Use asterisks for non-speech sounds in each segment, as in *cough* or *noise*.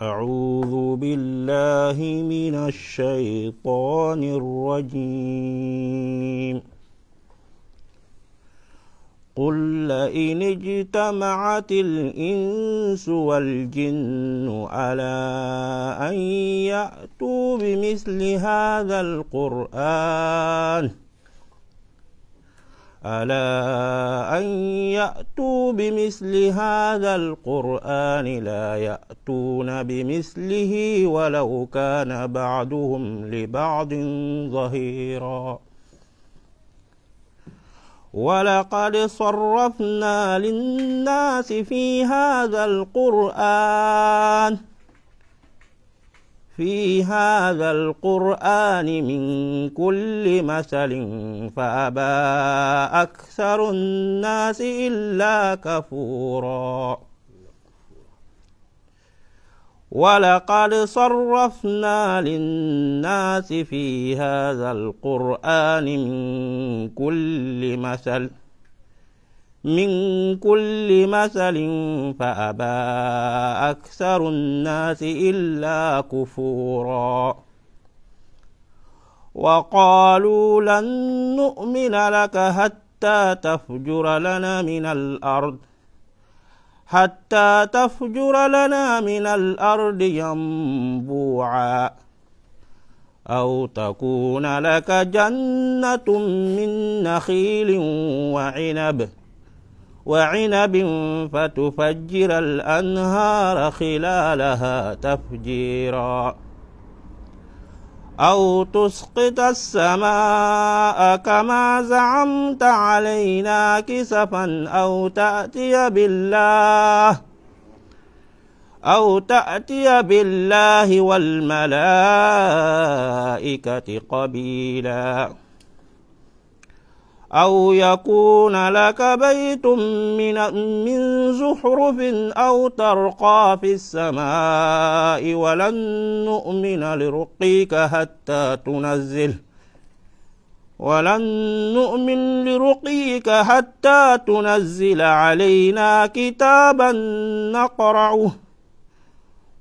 أعوذ بالله من الشيطان الرجيم قل لئن اجتمعت الإنس والجن على أن يأتوا بمثل هذا القرآن ۖ ألا أن يأتوا بمثل هذا القرآن لا يأتون بمثله ولو كان بعضهم لبعض ظهيرا ولقد صرفنا للناس في هذا القرآن في هذا القرآن من كل مثل فأبى أكثر الناس إلا كفورا ولقد صرفنا للناس في هذا القرآن من كل مثل ۖ من كل مثل فأبى أكثر الناس إلا كفورا وقالوا لن نؤمن لك حتى تفجر لنا من الأرض حتى تفجر لنا من الأرض ينبوعا أو تكون لك جنة من نخيل وعنب ۖ وعنب فتفجر الأنهار خلالها تفجيرا أو تسقط السماء كما زعمت علينا كسفا أو تأتي بالله أو تأتي بالله والملائكة قبيلاً أو يكون لك بيت من, من زحرف أو ترقى في السماء ولن نؤمن لرقيك حتى تنزل ولن نؤمن لرقيك حتى تنزل علينا كتابا نقرعه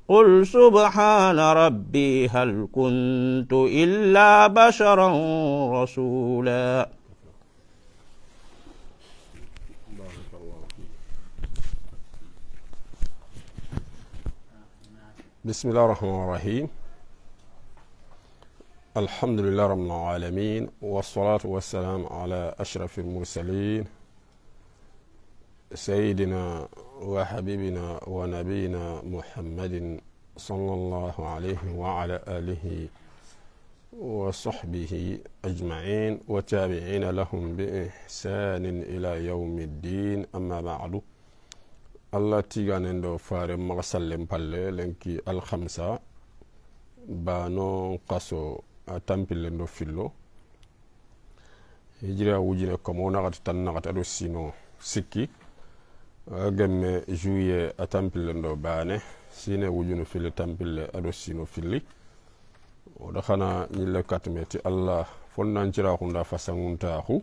قل سبحان ربي هل كنت إلا بشرا رسولا بسم الله الرحمن الرحيم الحمد لله رب العالمين والصلاة والسلام على أشرف المرسلين سيدنا وحبيبنا ونبينا محمد صلى الله عليه وعلى آله وصحبه أجمعين وتابعين لهم بإحسان إلى يوم الدين أما بعد allah tiganen do faare maxasallen palle lenki alhamsa banon kaso a tampillen ɗo fillo hijira wujine komo naxati tan naxati ado sino sikki a gemme juillet a tampillen ɗo baane sine wujunu fili tampille ado sino filli oɗa xana ñille katmeti allah fonnanciraxunda fasanguntaaxu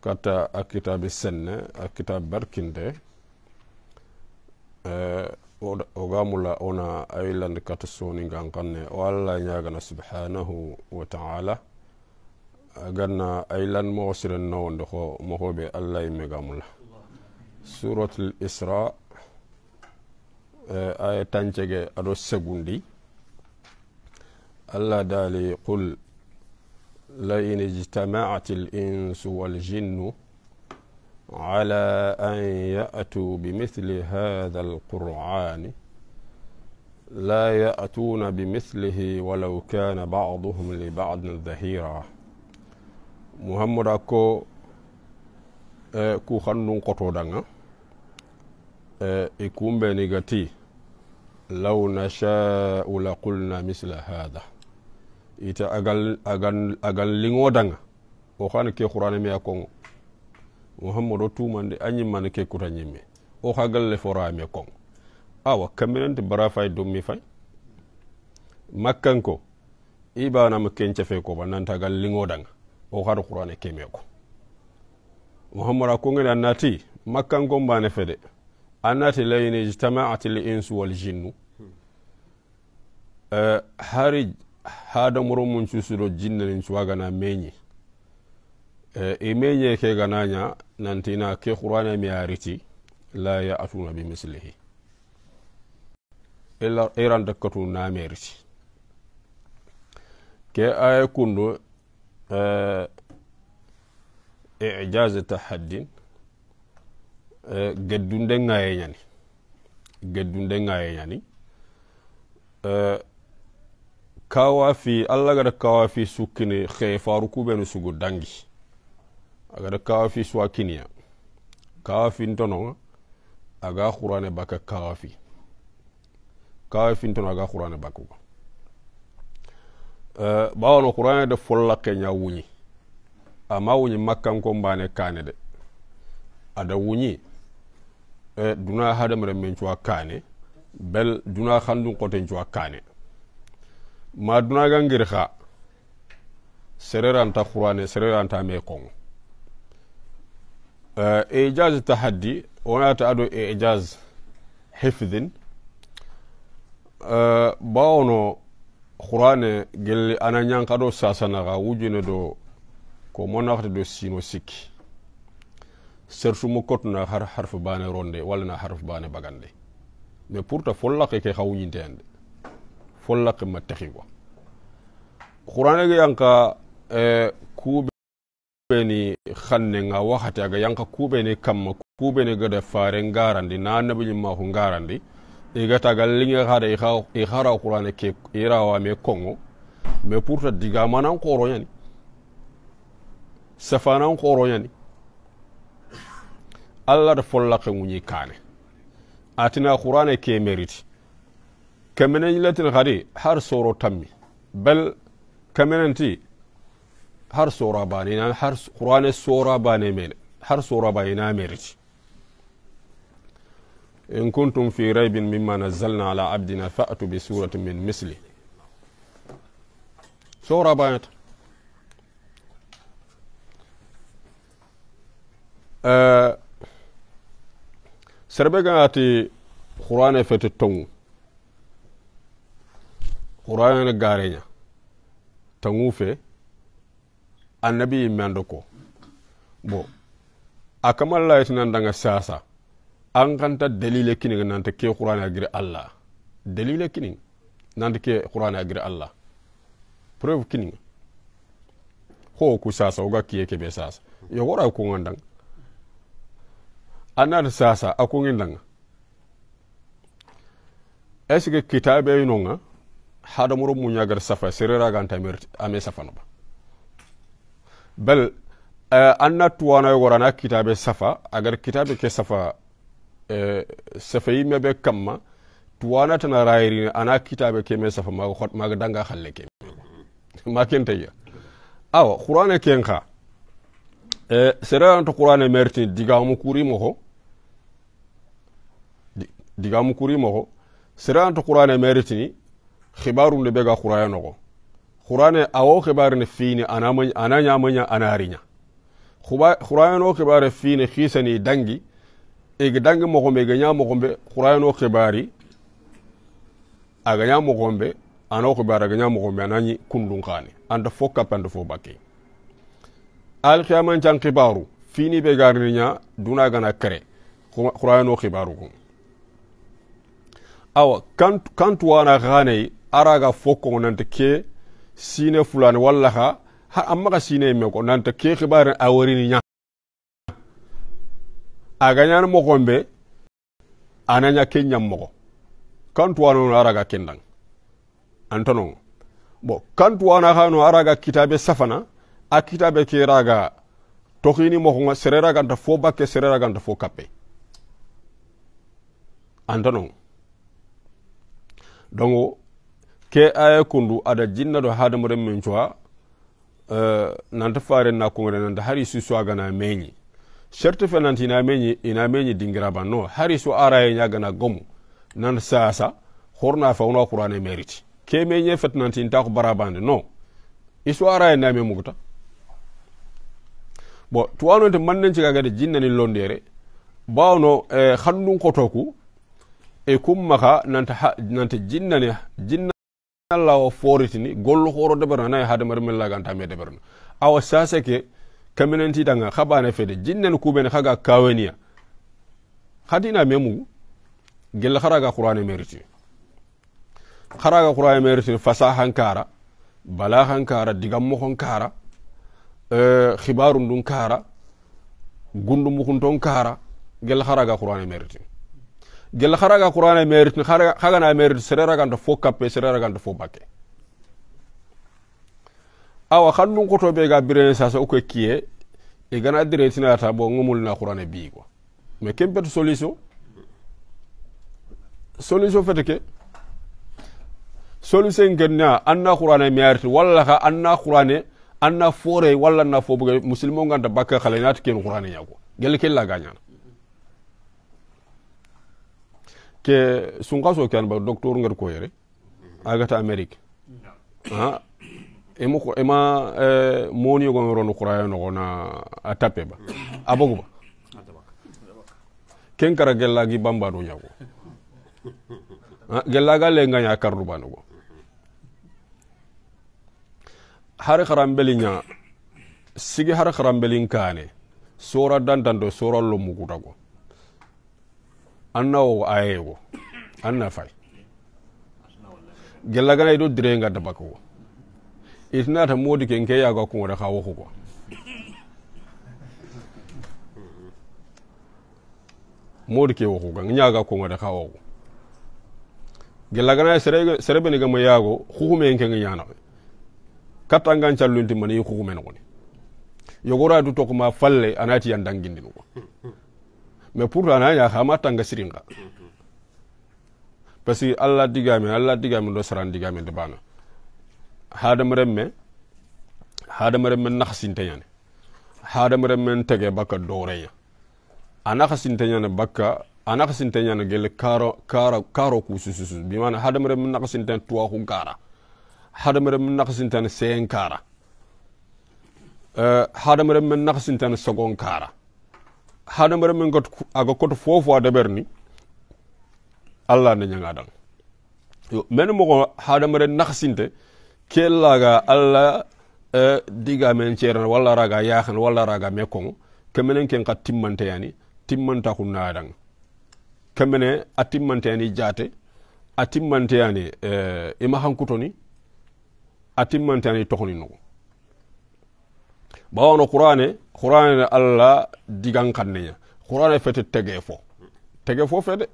kata a kitabe senne a kitab barkinte Eh, ogamula ona island katasoningan kanne o allah ñagana subhanahu wa taala aganna island moxo siren na wonde allah i megamula suratul isra eh, aye tancege aɗo segundi allah dali qul la in ijtamaat al insu waljinnu على أن يأتوا بمثل هذا القرآن لا يأتون بمثله ولو كان بعضهم لبعض ظهيرا محمد أكو أه، كو خنون قطو دانا أه، إكوم بنيغتي لو نشاء لقلنا مثل هذا إتا أغل أغل أغل لنغو دانا وخان كي قرآن ميا muhammado tumande a mani ke kuta ñimme o hagal le forame kon awa kamirante bara fai. makanko fay makkanko i banama kencafe koba nantagal liŋodanga o xar qurane keme ko muhammadu a kongene a naati ba mbane fede a naati layine ijtamaat l insu wal jinnu eh, hari hadamoro mun cusudo jinnanin na meñi Eh, ime nye ke gananya nantina ke qur'ana mi riti la ya atuna bi mislihi illa iran na na riti ke aya kundu eh, ijaz tahaddin eh, gaddunde ngaye ñani gaddunde ngaye ñani kawafi allah gada kawafi sukkini xe faru kubenu sugu dangi agada kawafi suwa kiniya kawafin tono aga ne baka kawafi kawafin tono aga ne baka ba wani eh, bawano ne da fulla kenya wuni amma wuni makan ko ne kane de da wuni uh, eh, duna hadamare men cuwa kane bel duna xandun kotun cuwa kane ma duna gangir xa sereranta ne sereranta me kongo Eh, ijage tahaddi wonata aɗo e ijage hefdin eh, bawono qurane gelle ana ñanka ɗo sasanaka wujune do ko monakte do sino sikki surtout mo kotuna har harfe bane ronde walla na harfe bane bagande mais pourta follake ke hawuñinteande follake ma tehi wa qurane ge yanka eh, kuɓe kube ni xanne nga wakati aga yanka kube ni kamma kube ni gada fare ngarandi na nabi ma hu ngarandi e gata ga linga hada e hara qur'ane ke wa me kongo me purta diga manan qoro yani safanan qoro yani allah da folla ke munyi kane atina qur'ane ke meriti kamene latin hadi har soro tammi bal kamenanti har sorabanena har qur'ane sorabane mene har sorabanena merici in kuntum fi raibin mimma nazzalna ala abdina fa'tu bi suratin min misli sorabaneta serbe ganati qur'ane fete tongu qur'ane gareña tangu fe annabi yimmando ko bo a kamar kamallayitina danga sasa an kanta dalile kiniga nanta ke qur'ani agiri allah dalile kiniga nanta ke qur'ani agiri allah preuve kiniga ho ku sasa oga kiye kebe sasa yogora kunga danga anata sasa akungi danga est ce que kitabe nonga hadamuro safa serera ganta ame safanoba bal eh, an na tuwanayo warana kitabe safa agar kitabe ke safa eh, safayime be kamma tuwana tana rayiri ana kitabe ke me safa maga danga halle ke *laughs* ma kentaya awa qur'ana e ken kha eh, sereranto qur'ana e merti digamu kuri moho digamu kuri moho sereranto qur'ana e meritini xibarunde be ga qur'aya nogo xurane awo xebarene fini ana ñamaña ana riña xurayeno xebare fini xisani dangi ege dangi moxombe ege ña moxombe xurayeno xebari aga ña moxombe ano xebari aga ña moxombe anañi kundun xane anta fo kappe anta fo bakke alxiyamancan xibaru fini be garini ña duna gana kere xurayeno xibaru gun awa kantuwana xanei araga fo koŋo ke sine fulani walla ha har amma ga sine me ko nanta ke khibaran awarini nya aga nyan mo gombe ananya kenya mo kan tuwano na araga kendang antono bo kan tuwana hano araga kitabe safana a kitabe ke raga toxini moxonga serera ganta fo bakke serera ganta fo kappe antanong donc ke aye kundu ada jinna do hadamaren men cuwa eh, nanta faren na kongre nanta hari su su agana menyi sharte fe nanti ina menyi ina menyi dingira banno hari su araye nyagana gomu nan sasa horna fa una qur'ane meriti ke menye fet nanti inta ko barabande no isu araye na me muguta bo tuwano te mannen ci gagade jinna ni londere bawno e eh, xandun kotoku e kum maka nanta ha, nanta jinna ni jinna allah o foritini gollu hooro deɓerna nayi haade mar min lagantami e deɓerna awa sase ke kaminen titanga haɓane feede jinnen kuɓene haga kaweniya hadina me mugu gelle haraga qouran e méritin haraga qouran e méritin fasa hankara bala hankara digammohon kara hibaru ndun kara gundu muhun ton kara gelle haraga qouran e méritin gella xaraga qur'ana e merit xagana merit serera fo kappe serera fo bakke awa xannun koto be ga birene sasa uke kiye e gana dire tinata bo ngumul na e bi quoi mais kempet solution solution fete ke solution genna anna qur'ana e merit walla xa anna qur'ane anna fore walla na fo buge muslimo ganta bakka xale nati ken qur'ana ñako gelle ke la gañana ke sunga so kan ba docteur ngar ko yere agata amérique ha ah, emo ko ema eh, moni go rono qur'an no na atape ba mm-hmm. abogo ba ken kara gella gi bamba do nyago ha ah, gella ga le nganya karru ba har kharambeli nya sigi har kharambeli kane sora dandan do sora lo mugudago annawo an na fai gilla gana ido direnga dabako ta modi ken ke yaga kuŋoda xa woxu quoi modi ke woxu ga ñaga kuŋoda kawo woxu gilla gana serebene gama yago xuxumen kenga ñanaxe kattangan yi mani i xuxumen ni yogora du tokuma falle anati yandangindinu quoi me pour ana ya xama tanga siringa hmm, hmm. parce que allah digame allah digame do saran digame de bana hadam remme hadam remme naxsinte ñane hadam remme tege ana doreya anaxsinte baka ana anaxsinte ñane gele karo karo karo ku su bi mana hadam remme naxsinte to ku gara hadam remme naxsinte sen kara men eh, hadam remme tan sogon kara hade mbaɗa min aga koto fofo a daɓer ni allah ne dang yo men mogo hade mbaɗa naxsinte ke laga allah uh, diga men ceerana walla raga yaxan walla raga me ke menen ken xa timmanteyani timmanta xu naadang kemene a timmanteyani jaate a timmanteyani uh, eh, ima xankutoni a timmanteyani toxoni nugu bawano qurane qurane ne allah digankanneya qurane fete tegee fo tegee fo fede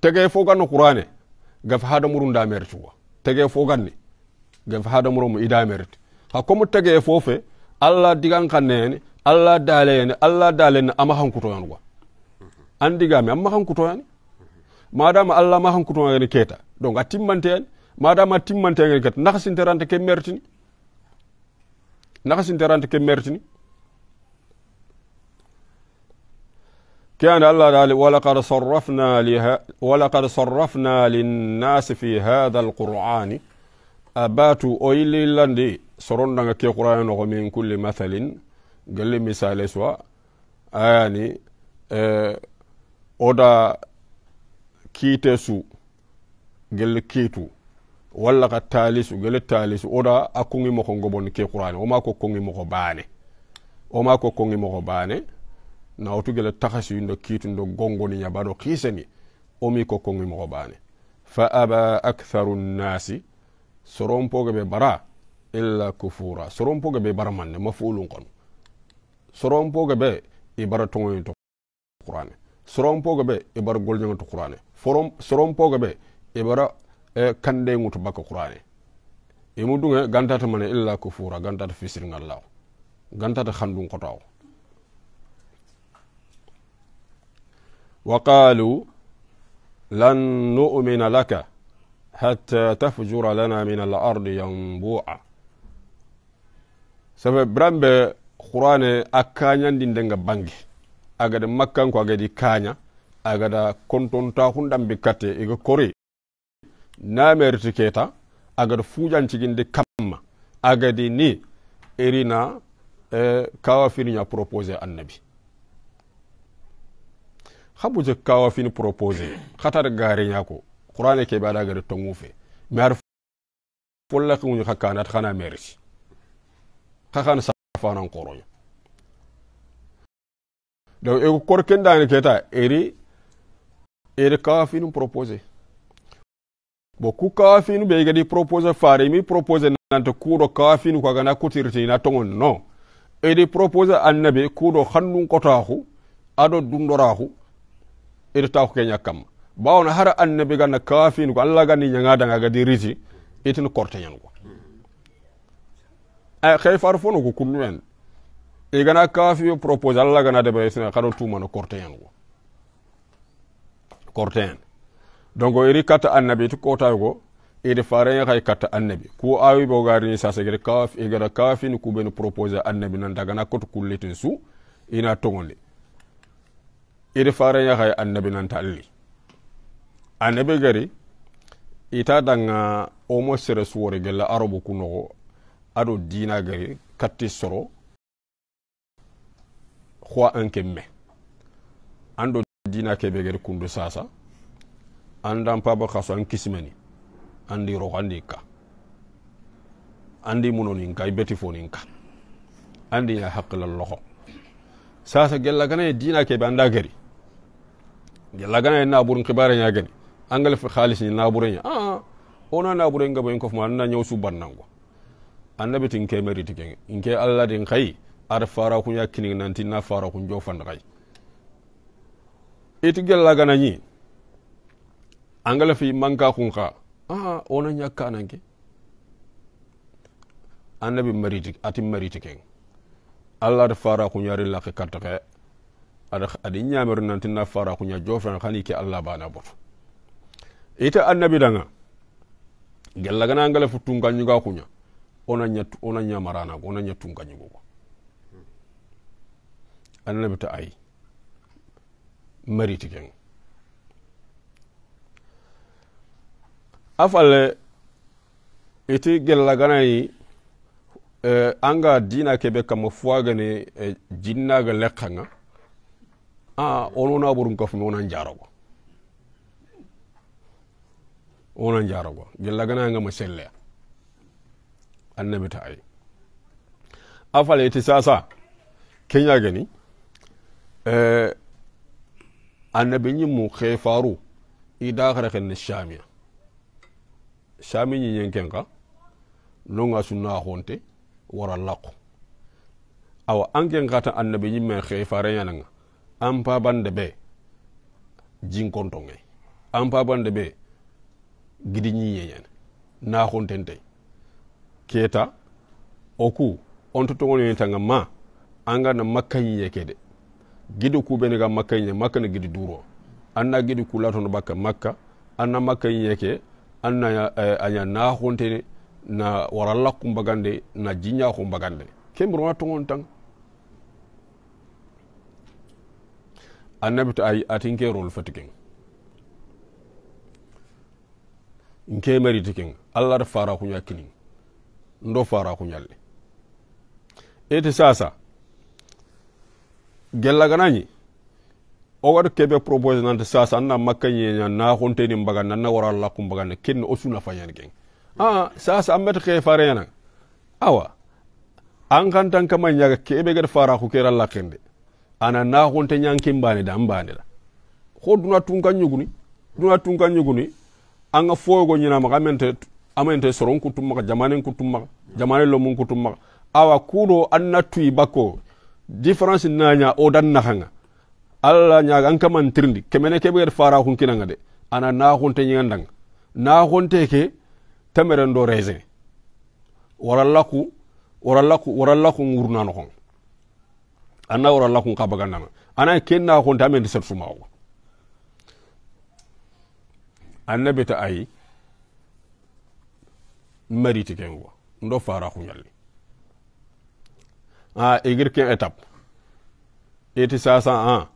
tegee fo ganno qurane gafa hadamuru damere cuwa tegee fo ganni gafa hadamurumu idamerete ha comme tegee fofe allah digankanneyene allah daleyene allah dalene ama hankutoyon wa andigami amma hankutoyane madame allah ma hankutoyene keeta donc a timmanteyane madame a timmanteyane kete naxasinterante ke meritini naxasinterante ke mertini kee ande allah daali walaqad sarrafna walaqad sarrafna linnasi fi hada alqur'ani abatu o yillillandi sorondanga ke qur'ana noxo min kulli mathalin galli misale soi ayani eh, oda kiite su gelli kiitu walla ka taalisu gele talisu oda a kongi mogo ngobon ke qur'ani woma ko kongi mogo baane woma ko kongi mogo baane na otu gele taxasi kiitundo gongoni ñabado xiiseni omi ko kongi mogo baane fa aba aktharu nnasi soronpoge be bara illa kufura soronpoge be bara manne mafulun kono soronpoge be i bara toŋoyin to qur'ani soronpoge be i bara golñoŋo to qur'ani soronpoge be i bara e kande ŋutu bakka qur'ane imu duŋe gantata mane illa kufura gantata fisirŋallawo gantata handun kotawo wa qalu lan nu'mina laka hatta tafjura lana min al-ardi yanbu'a sabe brambe qur'ane a kañandindenga bange agada makkanko agadi kaña agada kontonta hunɗambe katte iga kori na mertu keta agar fuƴanciginde kamma agadi ni irina eh, kawafin ya propose annabi habuje propose khatar hatar gareña ko qur'ane keɓe aɗa to tongu fe mais ar follakiŋuñi xa kanat xana merti xa xan safanan e donc ego korkendani keta iri eri kawafin propose bo ku kawafinu ɓe gadi propose fare mi propose nanta kuuɗo kawafinu kagana kutirtina togon no edi propose annabi kuuɗo hannun kotahu aɗo dundorahu ede taku keña kamma bawon hara annabi ganna kawafinu ko allah gani ñagadanga gadi riti itin korteñan quoi ay xey far fono ko kullu en e gana kafiyo propose allah gana deɓa sina xaɗo tumano cortéen quoi cortéen donc iri katta annabi ti kotayogo iri farayi hay katta annabi ku awi bo garini sasegere kaf egara kafini kubeni proposé annabi nan dagana kot kulletin su ina togonli iri farayi hay annabi nanta alli annabi gari ita danga omo sere suwore gella arobo kunogo ado dina gari katti soro hwa an kemme ando dina kebe gari kundo sasa an andan paba kaso an kisimeni an di andi ka andi munonin ka i beti fonin ka andi ya haqqila loho sasa gellagana ye dina kebe anda geri gellagana ye naburin kibare ya geni angal fi khalis ni naburin ya ah, ah. ona naburin gabo en kofma anna nyaw su bannango annabi tin ke meriti ke inke allah din khayi ar fara kun yakkini nanti na fara kun jofan khayi iti gellagana nyi angala fi manka kun ka aha ona nya kananke annabi mariti ati mariti ken allah da fara kun yari la ka karta ada adi nyamar nan tinna fara kun ya jofran khani ke allah bana bot ita annabi danga gella gana angala fu tunga nyuga kunya ona nya ona nya marana ona nya tunga nyugo annabi ta ai mariti ken afal iti gellaganayi eh, an ga dina kebe kama gani eh, jinnaga lekkanga a onona burun kafuni onan jarago onan jarago gellaganaga maselleya annabita ayi afal iti sasa kenya gani eh, annabi ñimmu xefaru i daxara xenne shamiya samiñi ñen ken ka noga sunnaxonte wara laqu awa anken xata annabi ñimme xefareñananga an pabande be jinkontonge an pabande be gidiñiñeñane naxontentey keta oku ontotogonoñetanga ma angana makkañiñe kede gidi kubenega makkañiñe makkana gidi duro anna gidi kulatono bakka makka anna makkañiñe ke anna anya eh, na hontene na waralla kumbagande na jinya kumbagande kembro na tongon tang annabi ta ay atinke rol fatikin nke mari tikin allah da fara kunya kinin ndo fara kunyalle ete sasa gella ganani o waɗa keɓe proposé nante sas anna makkañeña naxonteni mbagan nanna wara lakku mbagana kenne o suna fañan gen a sas a mbet xe farena awa an xan tan kama ñaga keɓe gata faraxu kera lakken de ana naxonte ñang ke mbane da mbane da xo duna tunka ñuguni duna tunka ñuguni anga foyogo ñinamaxa amente amente soron kutu maxa jamane kutu maxa jamane lomun kutu maxa awa kuɗo anna tuyi bakko différence naña o dan naxanga alla ñaga an kaman tirndi kemene keɓeer fara hunkinanga de ana naxunte ñigandanga naxonte ke temeren do resin wara laku wara laku wara laku ngurna noxon anna wara laku xa bagandanga ana ken naxonte amen reset fumaxogo annabeta ayi mariti ken quoi ndo fara xuñalli a ah, igir ken étape iti sasa an ah,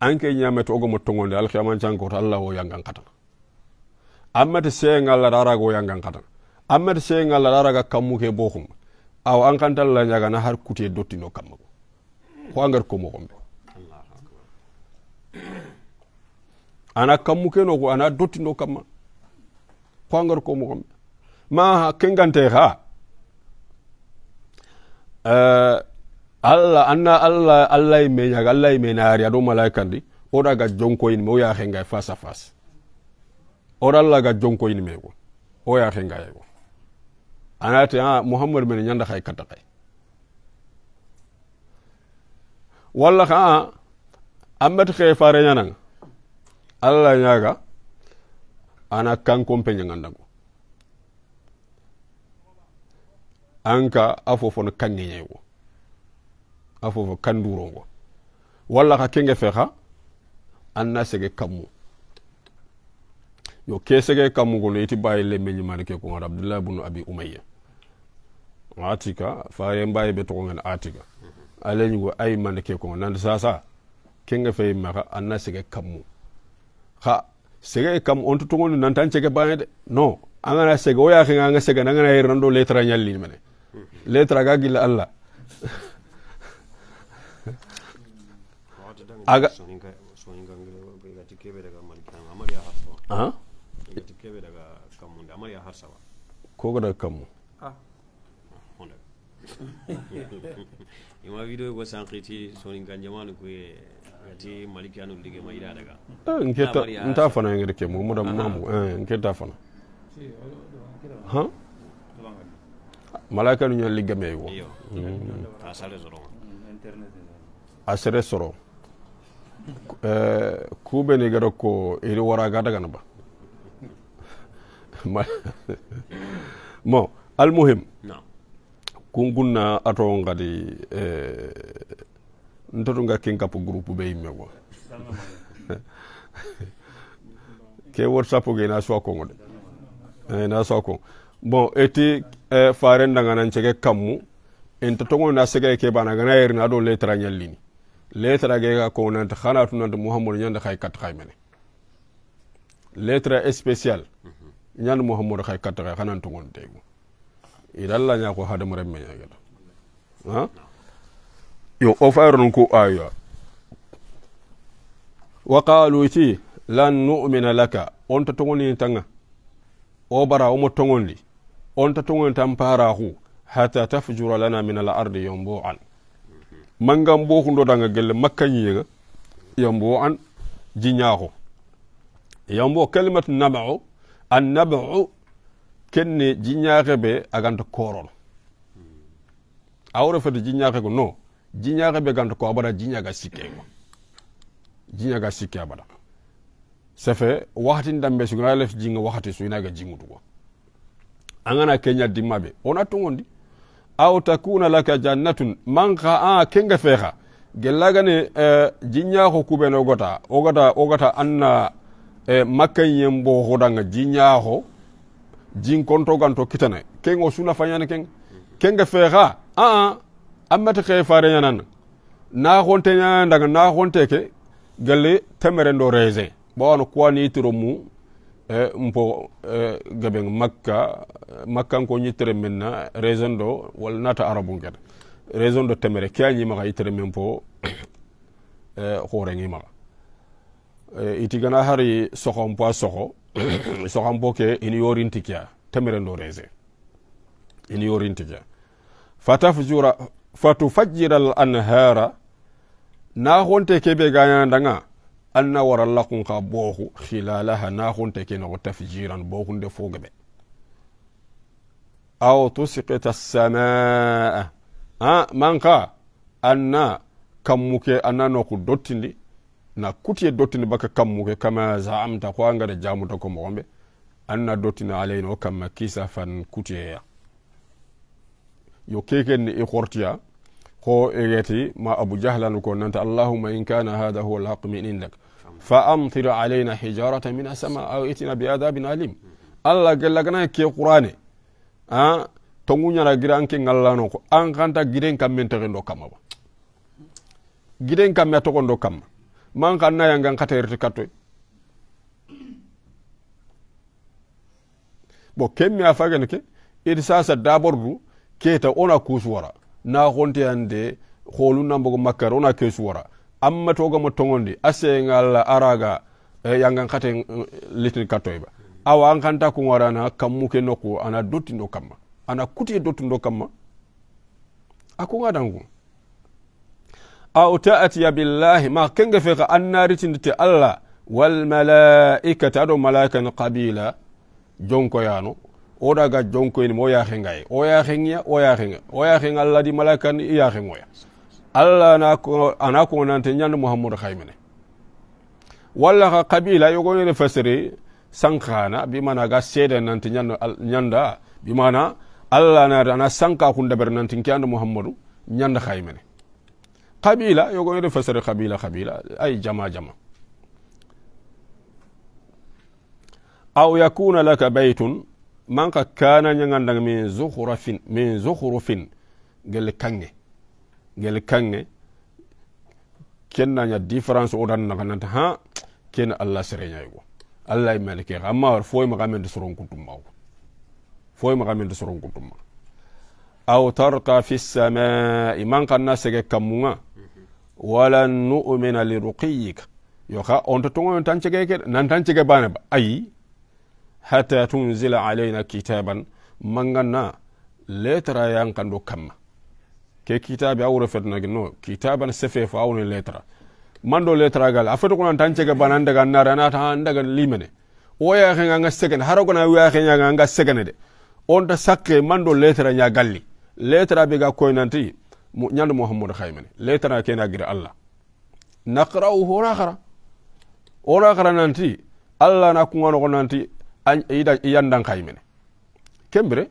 anke ñamete ogomo togonde alkiyaman cankoto allah wo yangan katan ammate seen allah daraga wo yangan katan ammate seen allah daraga kammuke bo xum aw an kantalla ñagana har kute dottino kammago ko angar ko moxonɓe ana kammu kenoku ana dottino kamma ko angar ko moxonɓe ma kengante xa uh, eh, alla anna alla alla me ñaga alla me naari aɗo malaikandi oɗa ga jonkoyin me o yaxenga face face ora alla ga jonkoyin me go o yaxenga yego e anate a ah, muhammad mene ñanda xay kata xay walla xa a amet xe fare ñananga alla ñaga ana kan kankompe ñangandango anka a fofono kangeñeygo a fofo kandurongo walla xa kenge fe an na sege kammu yo ke sege kammu gono iti baye lemme ñimani ke kuŋar abdoulah bunu abi umayya atika fare mbaye be togoŋen atika ale ñugo ayi ke kuŋa nande sasa kenge fe yimme an na sege kammu xa sege kam onto togonu nantan cege baye de non an gana sege wo yaxenga anga sege na ngana yirnando letra ñallini mene letra ga gilla allah *laughs* aga aha ko ga daga kanmu ima ah. eh, video ko sankiti sonin ke mu mu ah. mamu eh ta fana eh, ha malaka nu nyalli game yo asare soro Eh, kube ni gara ko iri wara ga daga ba mo almuhim kungunna ato ngadi eh, ntoto nga ken kapo groupe be yimme ko ke whatsapp ge na so ko ngode eh, na so ko bon eti eh, faren daga nan cege kammu en to tongo na sege ke bana gana yerna do letra nyallini letra gega ko nanta xana tu nanta muhammadu ñanda xay kat xay mene letra spécial ñanda mhm. muhammadu xay kat xay xanan tungon tegu idan la ñako hadam rem meña gela ha yo o fayro non ko aywa wa qalu ti lan nu'mina laka on ta tongoni tanga o bara o mo tongoni on ta tongoni tampara hu hatta tafjura lana min al-ardi yumbu'an maggam bo hundodaga gelle makkañiyega yombo an jiñaaho yombo calimate nabao an nabao kenne jiñaahe ɓe aganta korol awrefeta jiñaahe go no jiñaahe ɓe ganta ko abada jiñaga sikkego jiñaga sikke abada safe wahatin dambe sugnalef jinga wahati sugnaga jingutugo agana keña dimmaɓe wona tongondi aw takuna laka jannatun man xa a kenga feexa gellagane e, jiñaaxo kubeno gota ogata ogata anna e, makkañen booxodanga jiñaaxo jin kontoganto kitane keng o suna fañana keng kenga feexa a a a mati xee fareñanana naxonte ñanandanga naxonteke gelle temerendo raisin bawano quoi nitiro mu E, mpo e, geɓen makka makkanko ñittere men na raison ɗo walla nata arabunken raison ɗo temere keañimaxa yittere men po xorengimaxa e, itigana xari soxon po a soxo *coughs* soxan po ke ini yorintikea temeren ɗo raisin ini yorintikea fatafjura fatufajira l anhara na xonte keɓe gañanndanga anna wara kun ka boku khilalaha na ke te kina wata fijiran bokun de fogebe aw tusqita samaa a manka anna kammuke anna no ku dottindi na kutiye dottindi baka kammuke kama zaamta ko angada jamuta ko mogonɓe anna dottini alayno kamma kisa fan kutiyeya yo keken ni i hortiya ko egeti ma abu jahlan ko nanta allahuma in kana hadha huwa alhaq min indak fa amtir alaina hijaratan min asama aw itina bi adabin alim allah gellagana ke qur'ane a tonguñana gira anke ngallano ko an kanta giren kammen texendo kamma ba giren kamme a togondo kamma man kan nayangan xaterete kattoy bo kemme a fagene ke idi sasa dabordu du keta ona kuus wara na honte ande holu na mbogo makar ona kesu wara amma toga tongondi ase ngala araga e, eh, yangan eh, litin kattoy ba awa an kanta ku warana kammu ke noko ana dotti ndo kamma ana kuti dotti ndo kamma aku ngadangu aw ta'tiya billahi ma kenge fe ka annari tindite allah wal malaikata ado malaikan qabila jonko yano oda ga jonko ni moya henga e oya hengya oya henga oya di malakan iya hengoya Allah na ko anako nante nyande Muhammad khaymene walla xa kabila yogo ne fasiri sankana bi mana ga seda nante ñanda bi mana Allah na ana sanka kun da ber nante kyanda Muhammadu nyanda khaymene kabila yogo ne fasiri kabila kabila ay jama jama aw yakuna laka baytun manka kana ñagandang min zuhrafin min zuhrufin gel kange gel kange kennaña différence dan nagananta ha ken allah sereñaygo allah mele ke amma war foy maga men de soron kuntumma foy maga men de soron kuntumma aw tarqa fi samai man kanna sege kammunga wala nu'mina li ruqiyika yo ka onto tongo tan cege ke nan tan cege bane ba ayi hata tunzila alaina kitaban manganna letara yankando kamma ke kitabe awuro fetnaginno kitaban sefe fo awno letara mando letara gal afeto kono tancege banan daga nare anata an daga limene o yaxe nga segene hara kona yaxe ñaga nga segene de on ta sakke mando letara ña galli letara be ga koynanti ñando mohamadou xaymene letara kena giri allah naqra'uhu ona xara ona nanti allah na kunga noxo nanti ida iyandan kay mene kembere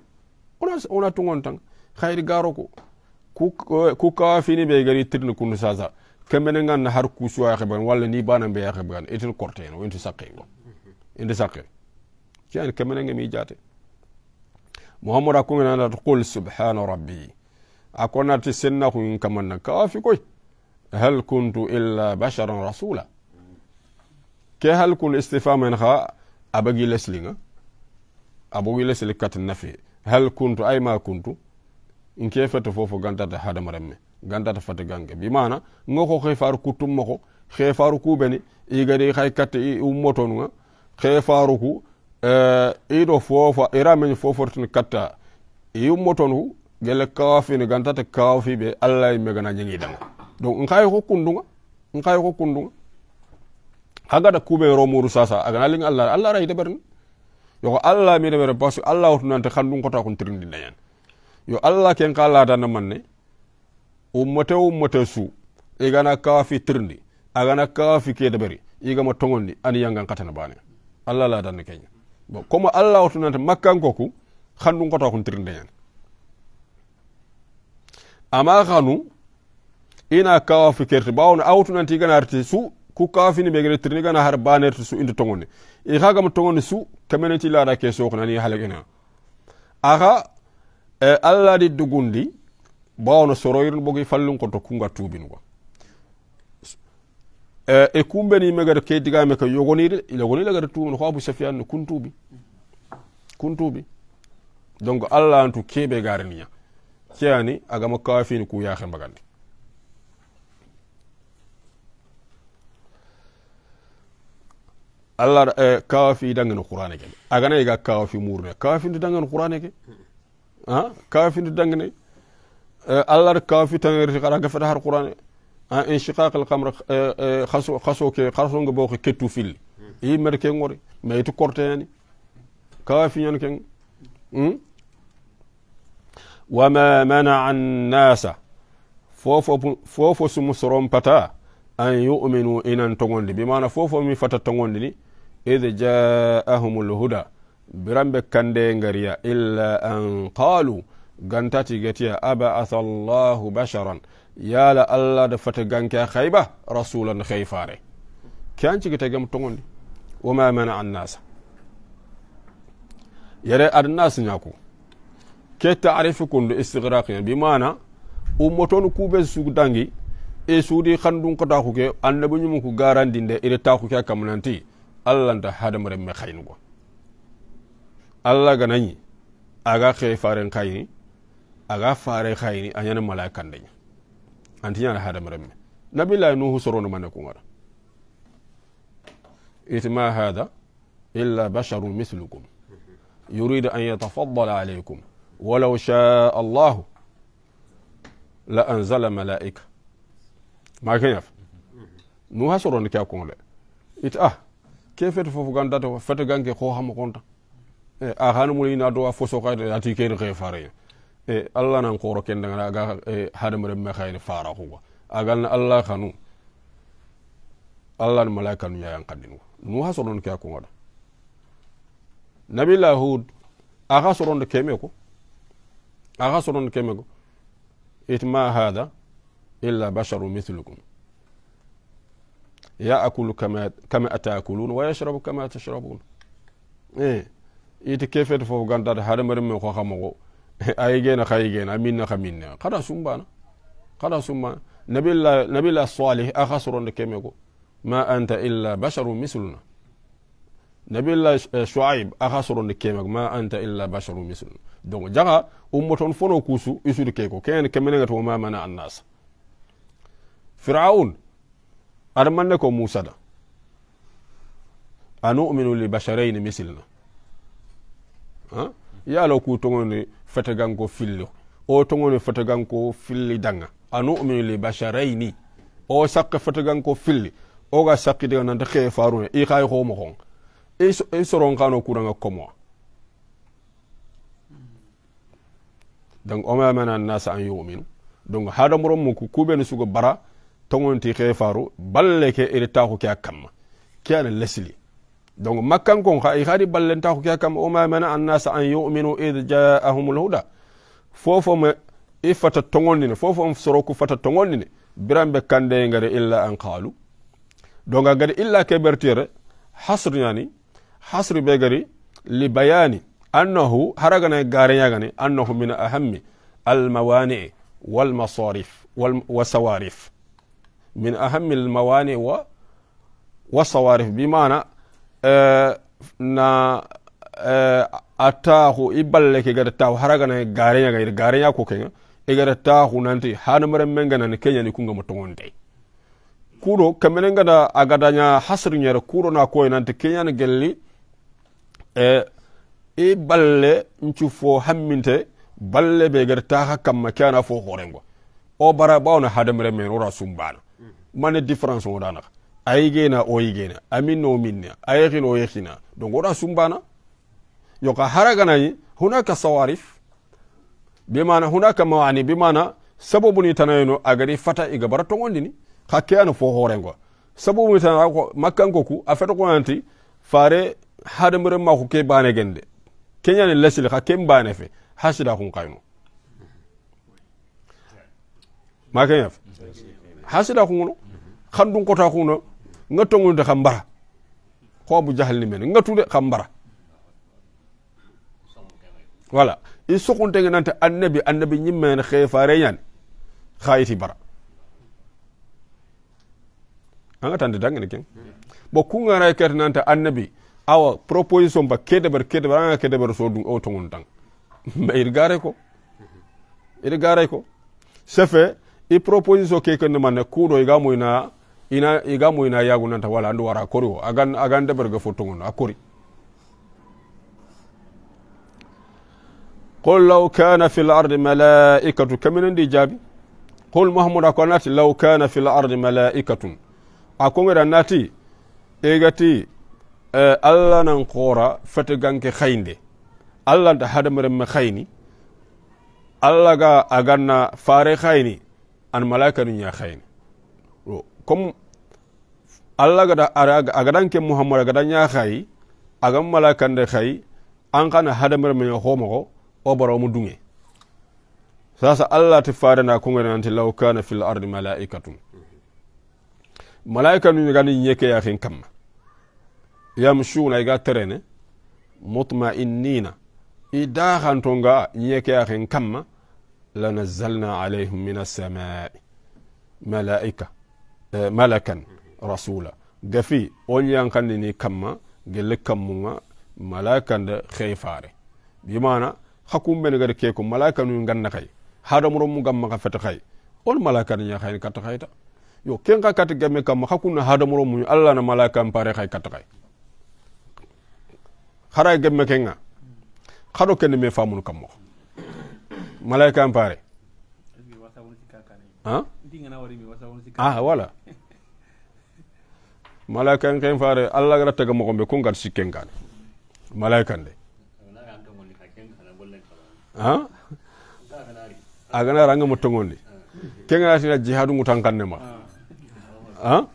ona ona tungon tang khayri garo ko ku ku kafini be gari tirni kunu sasa kembene ngan har ku suwa xeban walla ni bana be xeban etin korte no intu sakke no intu sakke kian kembene ngami jate muhammad akuna na qul subhana rabbi akona ti senna ku kamanna kafi koy هل كنت إلا بشرا رسولا كهل كن استفهام خا abagi lesliŋa abogi lesli kati nafe hal kuntu ayima kuntu nke fete fofo gantata hadamaren me gantata fate gange bi mana ŋo ko hefaru kuttum moko hefaru kubeni igadi hay kate umotonuŋa hefaru ku eh, ido fofo irameñ foforten katta i ummotonu gele kawafini gantata kawafi be allah ye megana ñeŋi danŋa donc nhay ho kunduŋa nhay ho kunduŋa a da kube muru sasa aga naling allah allah ray debar yo allah mi debar basu allah wutu nan ta khandun ko ta kun tirindi nayan yo allah ken kala da nan manne ummata ummata su igana kafi tirindi agana kafi ke debari igama tongondi ani yangan katana bane allah la dan kenya bo allah wutu nan ta makkan ko kun tirindi nayan ama khanu ina kawa fikirti bawon awtu nanti ganarti su ku kafini megere trini gana har baner su inda tongone e khagam tongone su kamene ti lara ke so khana ni halagena aga e eh, alla di dugundi bawno soroyirun bogi fallun ko to kunga tubin wa e eh, e kumbe ni megere ke diga me ko yogonire yogoni lagara tuuno ko abu safyan kun tubi kun tubi donc alla antu kebe garniya ciani agama kafini ku ya khembagandi allah eh, kawafi dangani qur'ane ke agana iga kawafi murne kawafi ndu dangani qur'ane ke ha kawafi ndu dangani eh, allah kawafi tangerti kara gafata har qur'ane ha inshiqaq al qamr eh, khaso khaso ke khaso ngo bo ketu fil yi mer ke ngori mais to korte yani kawafi nyon ken hmm? wama manaa annasa fofo fofo sumu soron pata an yu'minu inan togondi bi mana fofo mi fata togondi ni idh ja'ahumul huda birambe kande ngariya illa an qalu gantati getiya aba'atha allahu basharan yala allah da fata ganke khayba rasulan khayfare kyanci gita gam tongondi wama mana annasa yare annas nyako ke ta'rifu kundu istighraq bi mana ummaton kube su dangi e sudi khandun kota ku ke annabi nyum ku garandinde ire ta ku ke kamnanti allah nta hadama remme xaynugo allah ganañi aga xe faren xayni aga fare xayni a ñana malaya kandeña anti ñana hadama remme nabillahi nuhu sorono mane kungara itma hada illa basharun mislukum yuridu an yatafaddala alaykum ولو شاء الله لأنزل ملائكة ما كان يف نوها سرون كاكون لا إت أه ke fete fofu gan data fete ganke ko hamo konta e eh, eh, a hanu muli na do a foso ka ati ke re fare e allah nan koro ken daga ga hadam re me khayni fara ko agan allah khanu allah ni malaika nu yayan kadin nu ha soron ke ko ngada nabila hud aga soron de keme ko aga soron de keme ko itma hada illa basharu mithlukum ياكل كما كما تاكلون ويشرب كما تشربون ايه ite kefete fof gantata hade mbaɗa men ko xamoxo ayigena xayigena minna xa minna xada sumbana xada sumbana nabila nabila salih a xa soronde keme ko ma anta illa basharu misluna nabila shuaib a xa soronde keme ko ma anta illa basharu misluna donc jaxa ummoton fono kusu isude ke ko kene kemenenga to ma mana annasa firaun ar man ko musa da anu uminu li ni misil na ya lo ku to ni fete ganko filli o to ni fete ganko filli danga anu uminu li ni o sakka fete ganko filli o ga sakki de nan da khe faru e khay ho mo hon e soron kano kuranga komo donc o ma mana nasa an yu'minu donc hada bɛ ni kubenu sugo bara tongonti ke faru balle ke irta ko kya kamma kyan lesli donc makkan kon ha ihari ballen ta ko kya kamma o ma mana annas an yu'minu id ja'ahumul huda fofo ma i fata tongondi ne fofo on soroku fata tongondi ne birambe kande ngare illa an qalu donc ngare illa ke bertere hasr yani hasr be gari li bayani annahu haragana gare yagane annahu min ahammi al mawani' wal masarif wal wasawarif من أهم الموانئ و والصوارف بمعنى آه na e, atahu i balle ke gada tahu haragana garenya gair garenya ko kenga e gada tahu nanti hanumare menga kenya ni kunga motongonde kuro kamene gada agadanya hasru nyere kuro na koy nanti kenya ni gelli e i balle nchu hamminte balle be gada taha kamma kana fo horengo o bara bawna hadamre men ora sumbana mane différence o dana ayi gena o yigena amin no minna ayi gino yexina donc oda sumbana yoka haraganayi hunaka sawarif bimana hunaka mawani bimana sababu ni tanayino agari fata igabara tongondini hakkeyano fo horengo sababu ni tanara ko makkanko ku a feta konanti fare hadamaren mako ke bane gende kenyani lesili hakke bane fe hasida kun kayno ma kenyafe hasida kuŋono khandun kota kuŋono nga toŋonde xa mbara xo abu jahal ni mene nga tude xa mbara voilà i soxuntenge nante annabi annabi ñimmene xe fare ñani xa iti bara anga tande dangene keng bo ku kungara kete nanta annabi awa proposition ba ke kedebar kedebar anga kedebar so dun o toŋon tang mais ir gare ko ir gare ko sefe i proposition ke kendi mane ku do iga muyina ina iga muyina yagu nanta wala andu wara kori wo agan agan de berge fo tungu a kori qul law kana fil ardi malaikatu kamina di jabi qul muhammad ko ti law kana fil ardi malaikatu ako da nati E gati allah nan qora fete ganke khaynde allah da hadamare me khayni allah ga aganna fare khayni an malaika nun ya khayin comme allah gada agadan ke muhammad agadan ya khayi agan da khayi an kana hadamar mai homo ko baro mu dunge sasa allah fara na fadana kongana ta law na fil ardi malaikatun malaika ga gani yake ya khin mushu na ga terene mutma'innina i tonga yeke ya khin kamma لنزلنا عليهم من السماء ملائكة ملكا رسولا gafi on yankandi ni kamma gelle kammunga malakande xey faare bimana hakumbene gada ke ko malaka nu ganna kay hadamuro mu gamma ka fete kay on malaka ni xay kat xayta yo ken ka kat gamme kam hakuna hadamuro mu alla na malaka pare xay kat xay xara gamme kenga xado ken me famun kammo malaika ampare ha ah *laughs* wala malaika n ken fare alla gara taga mogonɓe kun gar sikken kane malayikan de a gana ranga mo tongondi kenga sina jihadu ngutan kanne ma ha ah.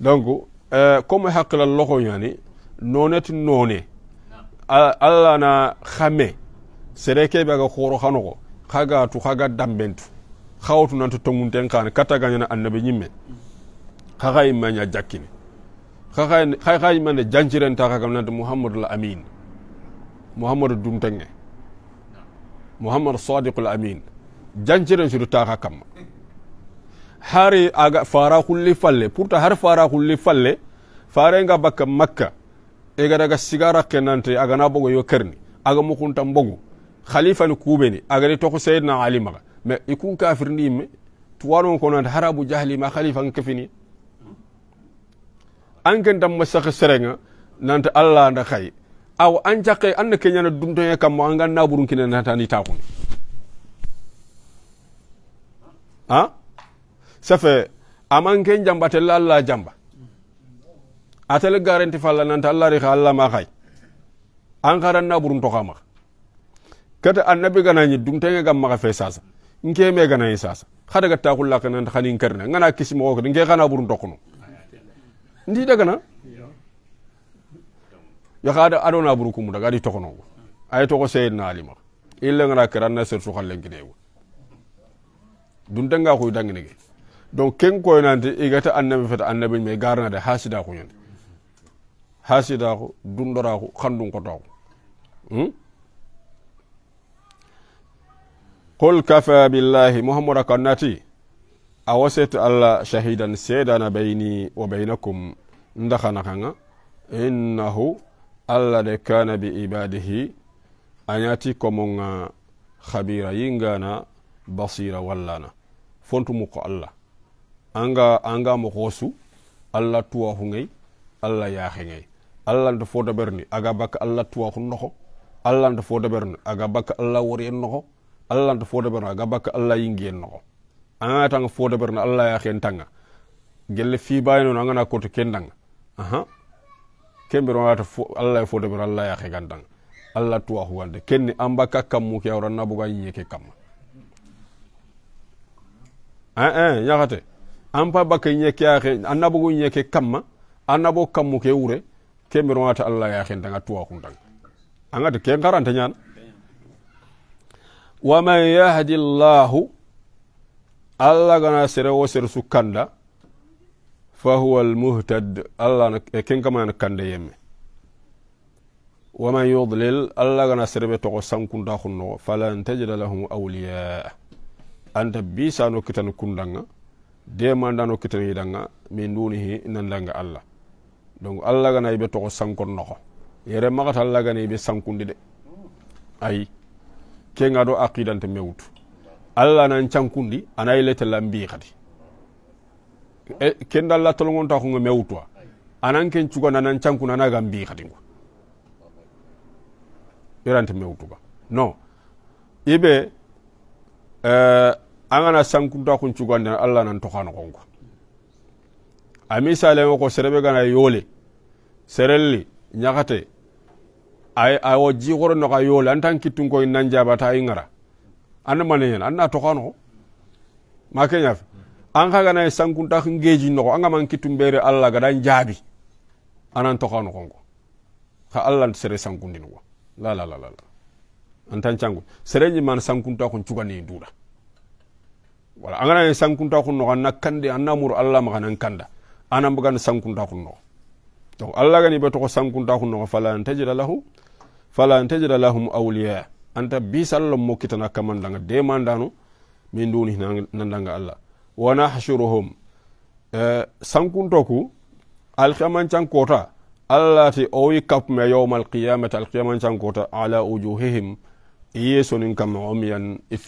donc eh, comme hakkila loxo ñani noneti none alla na xame sere kebe aga khoro khanogo khaga tu khaga dambentu khawtu nanto tongunten khane kata ganyana annabi ñimme khaga imanya jakkini khaga khaga imanya janjiren ta khaga nanto muhammadu al amin muhammadu dumtenge muhammadu sadiqul amin janjiren sudu ta khaga kamma hari aga fara kulli falle pourta har fara kulli falle farenga bakka makka e daga sigara kenante aga na bogo yo kerni aga mukunta mbogu khalifa ni kubeni agari toko sayyidina ali maga me ikun kafir ni me tuwaron kono harabu jahli ma khalifa kafini an kan masakh serenga nanta allah nda khay aw an jaqe an kenyana dumto e ya kam an ganna burun kinan nata ni takuni ha safe aman ken jambate lalla jamba atel garanti falla nanta allah ri Allah ma khay an karan na to kama kata annabi ganañi dumtenge gam maxa fe sasa nke me ganañi sasa xa daga taxulla kenanta xanin kerna ngana kisimoxo kede nke xana ɓurun toqunu ndi dagana yaxa adona ɓuru kumu daga adi toxonogu aye toxo seyedna alima ille ngana kera anna sertu xa lenkineegu duntenga xuy danginige donc ken koynante igata annabi feta annabiñ me garnade ha sida xuñande ha sida xu dundora xu xandun xotaxu qul kafa billahi muhammada kannati a waset allah shahidan sedana bayni wa baynakum ndaxanaxanga innahu allah de kana bi ibadihi añati komonga khabira yingana basira wallana fontu muko allah anga anga mo xosu allah tuwaxu ngay allah yaaxe ngay allah nta fo daberni aga bakka allah tuwaxu noxo allah nta fo daberni aga bakka allah woriyen noxo alla nta foto berna ga bakka alla yingen no an tanga foto berna alla ya hen tanga gelle fi bayno no ngana koto kendang aha kembe ro wata alla ya foto berna alla ya hegandang alla tuwa huwande kenni an bakka kam mu ke awran nabuga yeke kam an eh, an eh, yakate an pa bakka yeke ya hen annabugo yeke kamma annabo kam mu ke wure kembe ro wata alla ya hen tanga tuwa hundang angata ken garanta nyana waman yahdi llahu allah gana sere wo sere su kanda fahuwa almuhtad allah ken kamayana kanda yemme waman yudlil allah gana sere be togo sankunda xunnoxo falan tajida lahum awliyaa anta bisano kitani kundanga demandano kitani yidanga min dunihi nandanga allah donc allah gana ibe togo sankon noxo yere maxata allah gana ibe sankundi de ayi kenga do aqidante mewutu allah nan cankundi ana yilete lambi kadi e kenda allah tolongonta konga mewutwa anan ken cugana nan cankuna anaga gambi kadi ngo irante mewutuga non ibe uh, e, angana sankunta kun cugandena alla nan toxano xongo a misalema ko serebe gana yoole serelli ñaxate ay awo jixoro noxa yoola an tan kittunkoy nan jabata i ngara an maneñana an na toxa noxo ma keñafe an xaganaye sankunta ngeji noxo angaman kittum ɓeere allah gadan jaabi anan toxa noxonko xa allah sere sankundin wa la an tan cangu sereñi man sankunta xun cugani duɗa wala anganaye sankunta xun noxo an na kande an na muru allah maxanan kanda anan bagan sankunta noxo to allah gani be toxo sankuntaxu noxo falan tajida lahu falan tajida lahum awliya anta bisal lo mokkitana kamandanga demandanu min duni nandanga allah wa nahshuruhum eh, sankuntoku alkiyamancankota allah ti owi kapume yawma alqiyamati alkiyamancankota ala wujuhihim iye sonin kamma omiyan i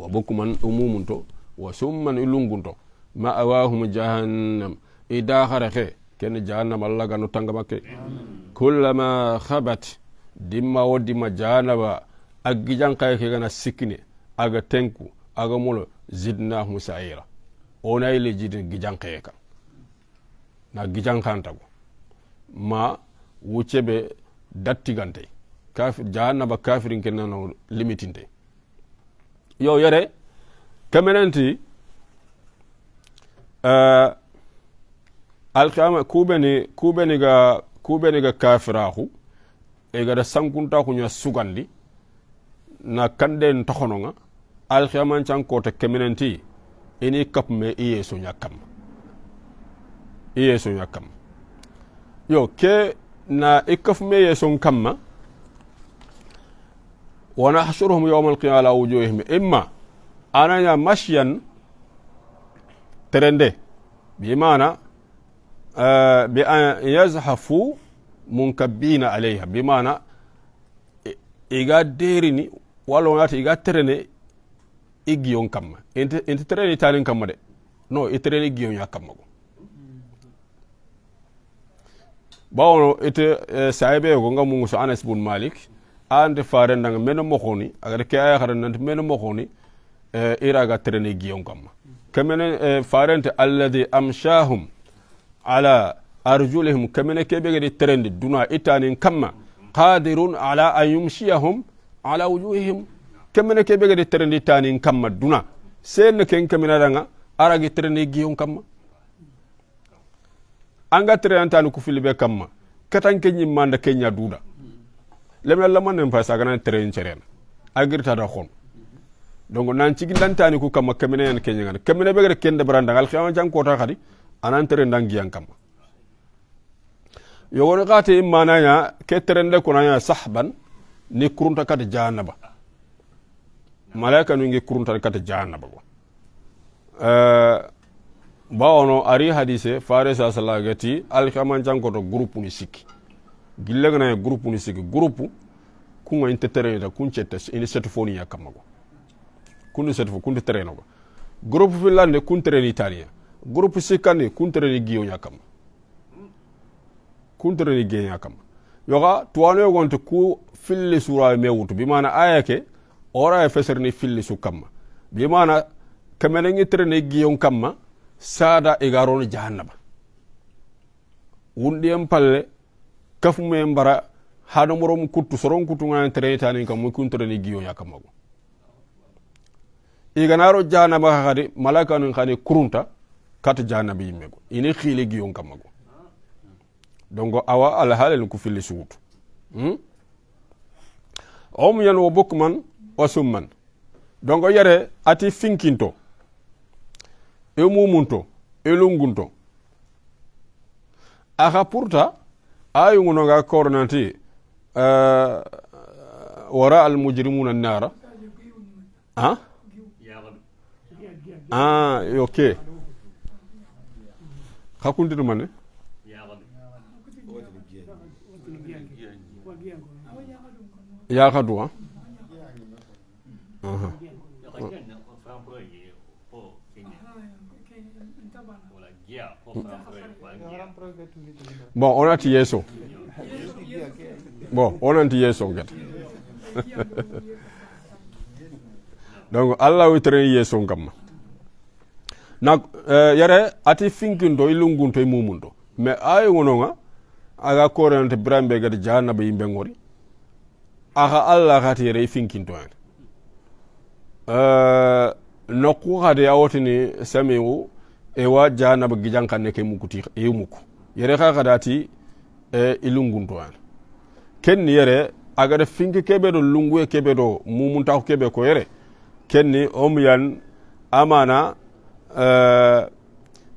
wa bokkuman umumunto wa summan i lungunto ma'awahum jahannam i daxara xe kene jahannama allah gano tanga makke kullama habat dimma wo dima jahannama a gijan kaye ke gana sikkine aga tenku aga molo zidnahum saira onayile jidin gijan kaye kan na gijan kantago ma wuceɓe dattigantey kafir jahannama kafirin kenano limitinte yo yere kamenanti uh, alkiyama kuɓeni kuɓeniga kuɓeniga kafiraku egada sankuntakuña sugandi na kanden toxononga alkiyamancankote kemenenti ini kap kapume i yesuña kamma i yesuña kamma yo ke na i kafume yesun kamma ونحشرهم يوم القيامة على وجوههم إما أنا مشيا bi mana بأن يزحفوا منكبين عليها بمعنى إيغا ديرني ولو ناتي إيغا ترني إيغيون كما إنت, انت ترني تالين كما دي نو إترني إيغيون يا كما bawono ite sahibe ko nga mungu so anas bun malik ande fare ndanga meno mokoni agare ke aya khara nanti meno mokoni e iraga trene giyon kam kamene farente alladhi amshahum ala arjulihim kamene keɓe gedi terendi duna itanin kamma qadirun ala an yumshiyahum ala wujuhihim kemene keɓe terendi tanin kamma duna senne ken keminadanga aragi terendi giyon kamma anga terenantani kufili kamma katan ke ñimmanda keña duuda leme lamanen fa sagana teren cerena agirtada xono donc nan cigillantani ku kamma kemene yan keñagana kemene ɓe gede kende barandangal xiyama jang kota xadi anan teren giyan kamma yogoni kati in manaya ke terende kunaya sahban ni kurunta kati jahannaba malaika nungi kurunta kati jahannaba go uh, eh, bawono ari hadise fare sa sala gati alkamancankoto groupe ni sikki gilleganaye groupe ni sikki groupe kunga inte terenita kun cette ini setofoniya kamma go kundi setofo kundi terenogo groupe fillande kun terenitaniya groupe sikandi kuntereni giyoña kam kuntereni geña kam yoxa tuwanoyo gonte ku filli surawe me wutu bimana aya ke oraye feserni filli su kamma bimana kemenengi tereni giyon kamma sada igarono jahannaba wundiyen palle kafumen bara hadamorom kuttu soron kuttuganen terenitanin kammu kuntereni giyoña kammago iganaro jahanaba kadi malaka nun kani kurunta kata janabi yimme go ini xiile giyon kamma go donc awa alhaalen ku filli sugutu hmm? omyan wo bukman sum man donc yere ati finkinto e mumunto e lungunto axa pourta ayungunoga kornanti uh, eh, wara mujrimuna nara ah? ah, okay hakundiri mane yakadu ha bon onati yeeso bon onanti yeeso geta *laughs* donc allah yeeso yeso ma na eh, yere ati finkindo imumu ndo me ayi ŋononga aga korenante biranbe gati jahannaba imbe ngori aga allah hati yere i finkintoyani uh, eh, nokku hati awotini samiu ewa jahannaba gijankanne ke mukuti iyu e muku yere ha hati ati e ilunguntoyani kenni yere agada finki keɓe ɗo lunguye do ɗo e mumuntaku keɓe ko yere kenni omu yan amana Euh,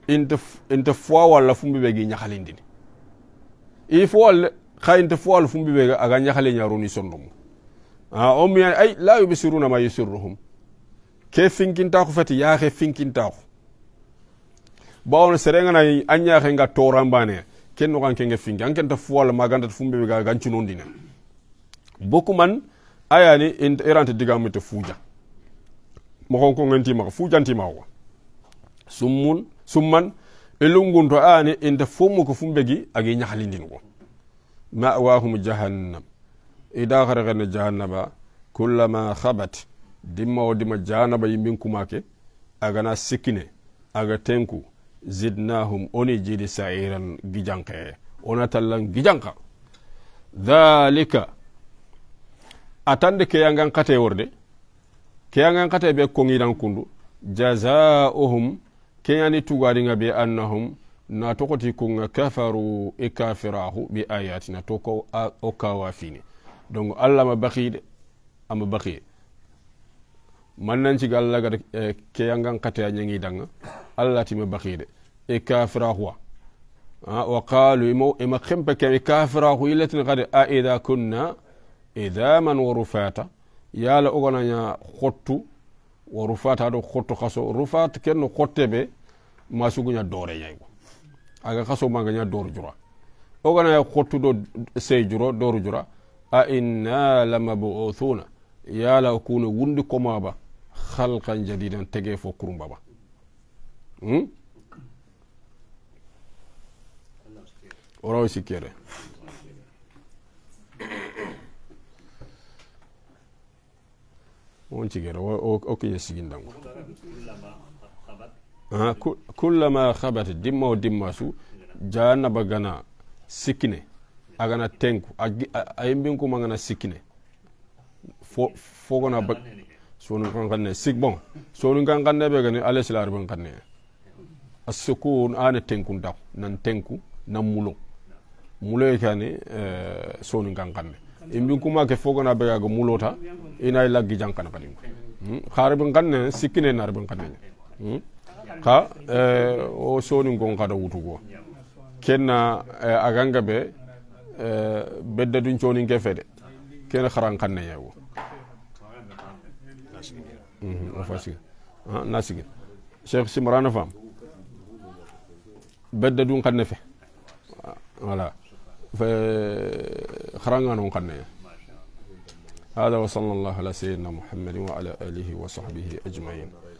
inte inte fois walla fumbi ɓe gi ñahalindini i fo walle xa inte fois walla fumbi ɓe aga ñahale ñaruni sondumu a o miyani ay la yubsiruna ma yusiruhum ke finkintaxu fati yaxe finkintaxu bawono serenganayi a ñaxenga torambane ken noxan kenge finki an kenta fois walla magantata fumbi ɓe ga gancinondine bokuman ayani irante digamite fuja moxon ko ngentimaxa fujantimaxoa summun summan e lunngun to aani inta fummu ko fumbegi agi ñahlindingo mawahum jahannam idaharehene e jahannama kullama habat dimmawo dima janaba yimbinkumake agana sikkine aga tenku zidnahum oni jiidi sairan gijankee ona tallan gijanka dalika atande keyangan kate worde keyangan kate be koŋiran kundu jazauhum keyani tugaringa be annahum na tokoti kunga kafaru e kafirahu be ayatina toko o kawafine donc allah ma bakide ama bakie mannanciga allah gada eh, keyangan kateya ñangi danga allah tima bakide e kafirahuwa wa qalu ima kempe kem e kafirahu illatin gade a ida kunna idaman warufata yala oganaña hottu wo rufat haɗo hotto haso rufat kenno hotteɓe masuguña doore ñaygo aga haso magaña dor jura oganaya hottuɗo sey juro dor jura a inna lamabuuthuna yala kuno wundi komaba halkan jadidan tege fo kurumbaba hmm? orawi sikkere won cigero o sigin sigindango kullama habat dimma o dimma su jahannaba gana sikkine agana tenku a yimbinkuma gana sikkine fogona ba sonu kan kanne sik bon sonu kan kanne be gani ala sila arban kanne asukun ana tenku ndaw nan tenku nan mulo mulo kani eh, sonu kan kanne imbin kuma ke fogo na bega go mulota ina ila gi jankan kadin hmm? kharbin kanne sikine narbin kanne hmm? ka eh, o soni gon kada wutugo kenna eh, aganga be eh, bedda dun coni ke fede ken kharan kanne yawo hmm, o na sigi cheikh simrana fam bedda dun kanne fe voilà خرانغان قنية هذا وصلى الله على سيدنا محمد وعلى آله وصحبه أجمعين